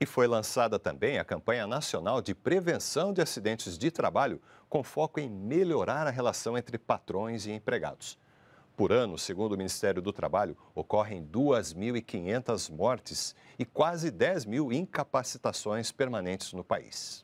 E foi lançada também a campanha nacional de prevenção de acidentes de trabalho, com foco em melhorar a relação entre patrões e empregados. Por ano, segundo o Ministério do Trabalho, ocorrem 2.500 mortes e quase 10 mil incapacitações permanentes no país.